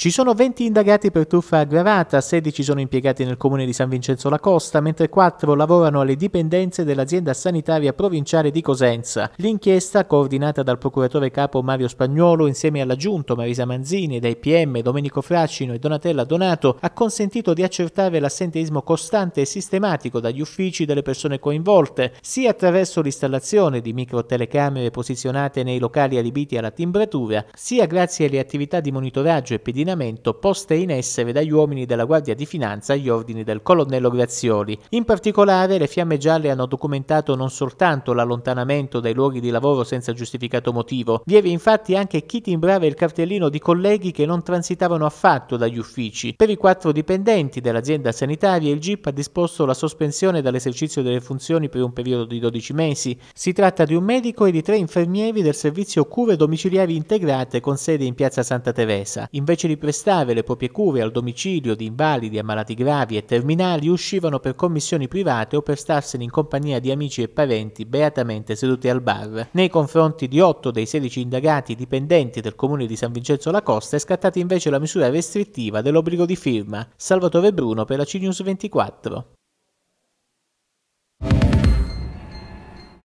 Ci sono 20 indagati per truffa aggravata, 16 sono impiegati nel comune di San Vincenzo La Costa, mentre 4 lavorano alle dipendenze dell'azienda sanitaria provinciale di Cosenza. L'inchiesta, coordinata dal procuratore capo Mario Spagnuolo insieme all'aggiunto Marisa Manzini, dai PM Domenico Fraccino e Donatella Donato, ha consentito di accertare l'assenteismo costante e sistematico dagli uffici delle persone coinvolte, sia attraverso l'installazione di micro telecamere posizionate nei locali adibiti alla timbratura, sia grazie alle attività di monitoraggio e epidemiologico coordinamento poste in essere dagli uomini della Guardia di Finanza agli ordini del colonnello Grazioli. In particolare, le fiamme gialle hanno documentato non soltanto l'allontanamento dai luoghi di lavoro senza giustificato motivo, vi era infatti anche chi timbrava il cartellino di colleghi che non transitavano affatto dagli uffici. Per i quattro dipendenti dell'azienda sanitaria il GIP ha disposto la sospensione dall'esercizio delle funzioni per un periodo di 12 mesi. Si tratta di un medico e di tre infermieri del servizio cure domiciliari integrate con sede in piazza Santa Teresa. Invece di prestare le proprie cure al domicilio di invalidi, e malati gravi e terminali uscivano per commissioni private o per starsene in compagnia di amici e parenti beatamente seduti al bar. Nei confronti di 8 dei 16 indagati dipendenti del comune di San Vincenzo La Costa è scattata invece la misura restrittiva dell'obbligo di firma. Salvatore Bruno per la CNews 24.